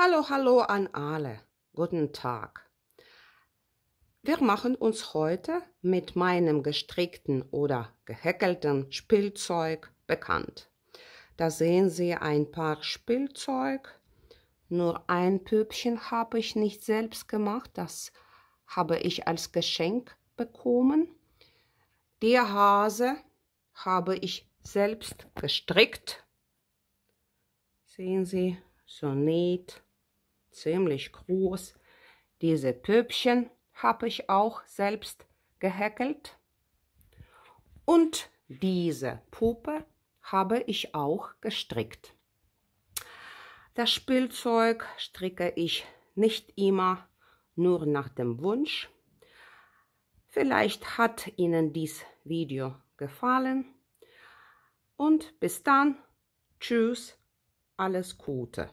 Hallo, hallo an alle. Guten Tag. Wir machen uns heute mit meinem gestrickten oder gehäkelten Spielzeug bekannt. Da sehen Sie ein paar Spielzeug. Nur ein Püppchen habe ich nicht selbst gemacht, das habe ich als Geschenk bekommen. Der Hase habe ich selbst gestrickt. Sehen Sie, so näht ziemlich groß. Diese Pöppchen habe ich auch selbst gehäkelt. Und diese Puppe habe ich auch gestrickt. Das Spielzeug stricke ich nicht immer nur nach dem Wunsch. Vielleicht hat Ihnen dieses Video gefallen. Und bis dann. Tschüss. Alles Gute.